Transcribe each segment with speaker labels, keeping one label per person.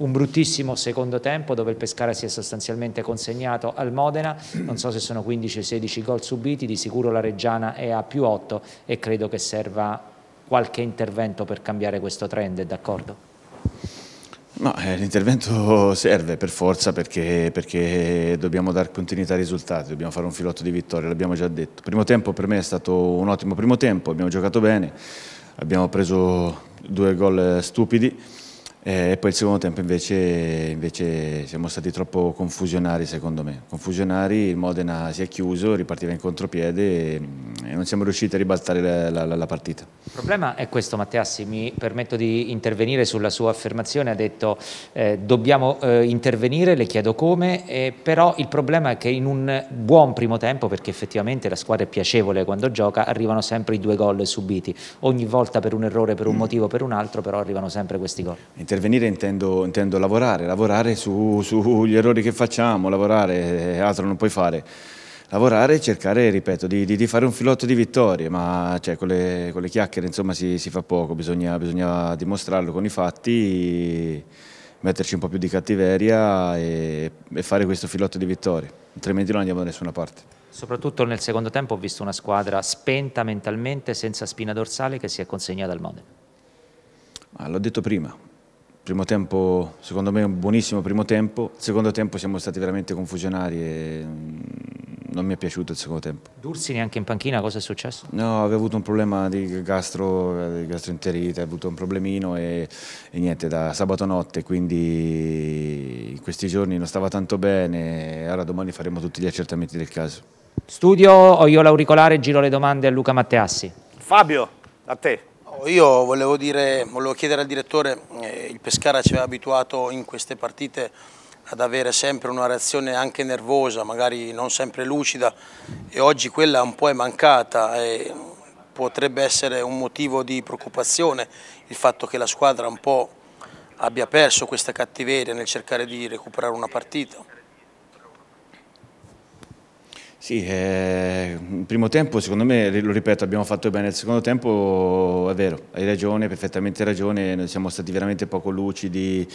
Speaker 1: un bruttissimo secondo tempo dove il Pescara si è sostanzialmente consegnato al Modena, non so se sono 15 o 16 gol subiti, di sicuro la Reggiana è a più 8 e credo che serva qualche intervento per cambiare questo trend, è d'accordo?
Speaker 2: No, eh, l'intervento serve per forza perché, perché, dobbiamo dare continuità ai risultati, dobbiamo fare un filotto di vittoria, l'abbiamo già detto. primo tempo per me è stato un ottimo primo tempo, abbiamo giocato bene, abbiamo preso due gol eh, stupidi eh, e poi il secondo tempo invece, invece, siamo stati troppo confusionari secondo me. Confusionari, il Modena si è chiuso, ripartiva in contropiede. E, e non siamo riusciti a ribaltare la, la, la, partita.
Speaker 1: Il problema è questo Matteassi, mi permetto di intervenire sulla sua affermazione, ha detto eh, dobbiamo eh, intervenire, le chiedo come, eh, però il problema è che in un buon primo tempo, perché effettivamente la squadra è piacevole quando gioca, arrivano sempre i due gol subiti, ogni volta per un errore, per un mm. motivo, per un altro, però arrivano sempre questi
Speaker 2: gol. Intervenire intendo, intendo lavorare, lavorare sugli su errori che facciamo, lavorare, eh, altro non puoi fare lavorare e cercare, ripeto, di, di, di fare un filotto di vittorie, ma cioè, con, le, con, le, chiacchiere insomma si, si fa poco, bisogna, bisogna, dimostrarlo con i fatti, metterci un po' più di cattiveria e, e fare questo filotto di vittorie, altrimenti non andiamo da nessuna parte.
Speaker 1: Soprattutto nel secondo tempo ho visto una squadra spenta mentalmente, senza spina dorsale,
Speaker 2: che si è consegnata al Modena. L'ho detto prima, primo tempo secondo me un buonissimo primo tempo, secondo tempo siamo stati veramente confusionari e non mi è piaciuto il secondo tempo.
Speaker 1: Dursi neanche in panchina, cosa è successo?
Speaker 2: No, aveva avuto un problema di, gastro, di gastroenterite, avevo avuto un problemino e, e, niente, da sabato notte, quindi in questi giorni non stava tanto bene, allora domani faremo tutti gli accertamenti del caso. Studio, ho io l'auricolare, giro le domande a Luca Matteassi.
Speaker 3: Fabio, a te. Oh, io volevo, dire, volevo chiedere al direttore, eh, il Pescara ci aveva abituato in queste partite ad avere sempre una reazione anche nervosa, magari non sempre lucida e oggi quella un po' è mancata e potrebbe essere un motivo di preoccupazione il fatto che la squadra un po' abbia perso questa cattiveria nel cercare di recuperare una partita.
Speaker 2: Sì, eh, il primo tempo secondo me, lo ripeto, abbiamo fatto bene, il secondo tempo è vero, hai ragione, perfettamente ragione, noi siamo stati veramente poco lucidi,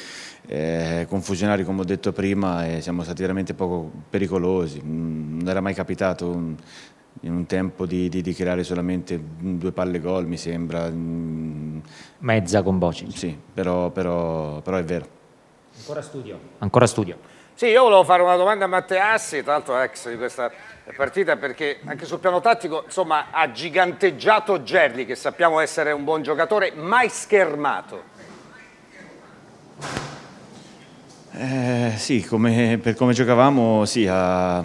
Speaker 2: eh, confusionari come ho detto prima e siamo stati veramente poco pericolosi, mm, non era mai capitato un, in un tempo di, di, di, creare solamente due palle gol mi sembra. Mm. Mezza con Bocic. Sì, però, però, però è vero.
Speaker 3: Ancora studio. Ancora studio. Sì, io volevo fare una domanda a Matteassi, tra l'altro ex di questa partita, perché anche sul piano tattico insomma, ha giganteggiato Gerli, che sappiamo essere un buon giocatore, mai schermato.
Speaker 2: Eh, sì, come, per come giocavamo sì, ha,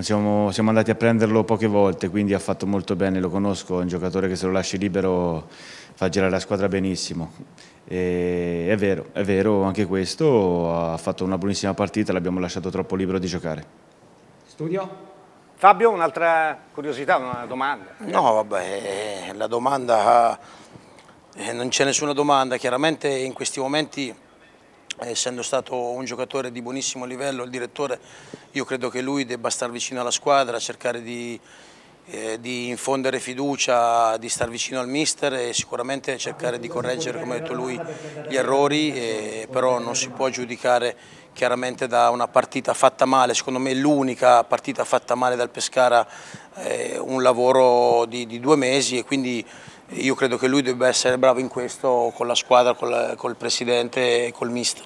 Speaker 2: siamo, siamo, andati a prenderlo poche volte, quindi ha fatto molto bene, lo conosco, è un giocatore che se lo lasci libero fa girare la squadra benissimo. E è vero, è vero, anche questo ha fatto una buonissima partita, l'abbiamo lasciato troppo libero di giocare.
Speaker 3: Studio? Fabio, un'altra curiosità, una domanda. No, vabbè, eh, la domanda, eh, non c'è nessuna domanda, chiaramente in questi momenti essendo stato un giocatore di buonissimo livello, il direttore, io credo che lui debba star vicino alla squadra, cercare di, eh, di infondere fiducia, di star vicino al mister e sicuramente cercare di correggere, come ha detto lui, gli errori, e, eh, però non si può giudicare chiaramente da una partita fatta male, secondo me l'unica partita fatta male dal Pescara, eh, un lavoro di, di due mesi e quindi io credo che lui debba essere bravo in questo con la squadra, col, col presidente e col mister.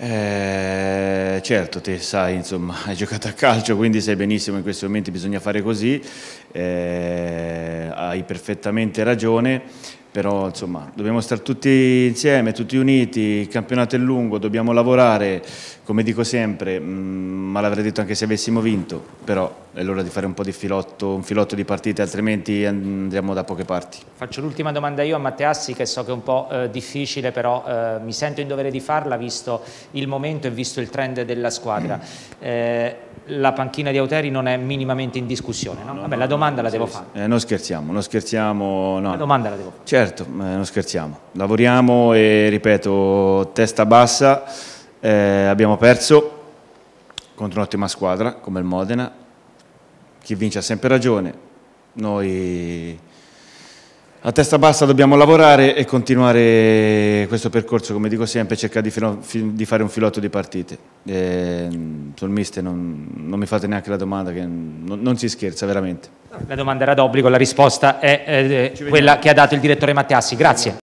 Speaker 2: Eh, certo, te sai, insomma, hai giocato a calcio, quindi sai benissimo in questi momenti bisogna fare così, eh, hai perfettamente ragione però insomma dobbiamo stare tutti insieme, tutti uniti, il campionato è lungo, dobbiamo lavorare, come dico sempre, mm, ma l'avrei detto anche se avessimo vinto, però è l'ora di fare un po' di filotto, un filotto di partite, altrimenti andiamo da poche parti.
Speaker 1: Faccio l'ultima domanda io a Matteassi che so che è un po' eh, difficile, però eh, mi sento in dovere di farla visto il momento e visto il trend della squadra. Eh, la panchina di Auteri non è minimamente in discussione, no? No, Vabbè, no, la domanda la devo fare.
Speaker 2: Eh, non scherziamo, non scherziamo. La domanda la devo fare. Cioè, Certo, non scherziamo. Lavoriamo e, ripeto, testa bassa, eh, abbiamo perso contro un'ottima squadra come il Modena. Chi vince ha sempre ragione. Noi a testa bassa dobbiamo lavorare e continuare questo percorso, come dico sempre, cercare di, di fare un filotto di partite. E, eh, sul mister non, non, mi fate neanche la domanda, che non, non si scherza veramente.
Speaker 1: La domanda era d'obbligo, la risposta è eh, quella che ha dato il direttore Matteassi. Grazie.